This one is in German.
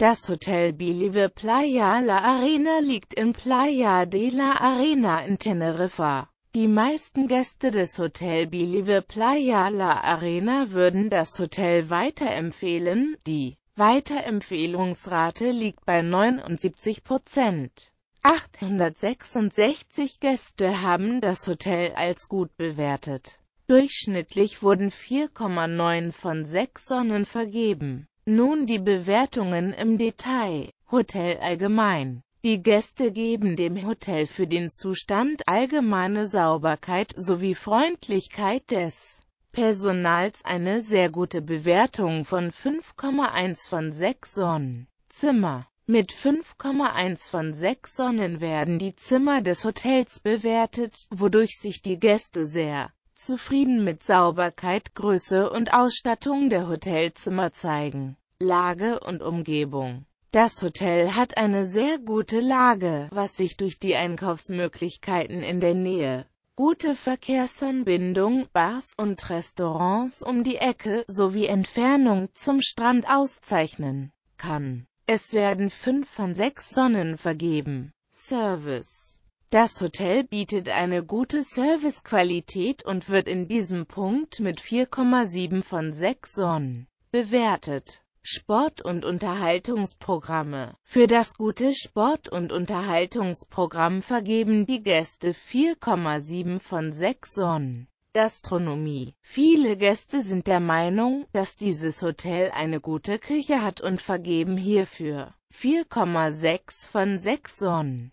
Das Hotel Believe Playa La Arena liegt in Playa de la Arena in Teneriffa. Die meisten Gäste des Hotel Believe Playa La Arena würden das Hotel weiterempfehlen, die Weiterempfehlungsrate liegt bei 79 Prozent. 866 Gäste haben das Hotel als gut bewertet. Durchschnittlich wurden 4,9 von 6 Sonnen vergeben. Nun die Bewertungen im Detail. Hotel allgemein. Die Gäste geben dem Hotel für den Zustand allgemeine Sauberkeit sowie Freundlichkeit des Personals eine sehr gute Bewertung von 5,1 von 6 Sonnen. Zimmer mit 5,1 von 6 Sonnen werden die Zimmer des Hotels bewertet, wodurch sich die Gäste sehr zufrieden mit Sauberkeit, Größe und Ausstattung der Hotelzimmer zeigen. Lage und Umgebung das Hotel hat eine sehr gute Lage, was sich durch die Einkaufsmöglichkeiten in der Nähe, gute Verkehrsanbindung, Bars und Restaurants um die Ecke sowie Entfernung zum Strand auszeichnen kann. Es werden fünf von sechs Sonnen vergeben. Service das Hotel bietet eine gute Servicequalität und wird in diesem Punkt mit 4,7 von 6 Sonnen bewertet. Sport- und Unterhaltungsprogramme Für das gute Sport- und Unterhaltungsprogramm vergeben die Gäste 4,7 von 6 Sonnen. Gastronomie Viele Gäste sind der Meinung, dass dieses Hotel eine gute Küche hat und vergeben hierfür 4,6 von 6 Sonnen.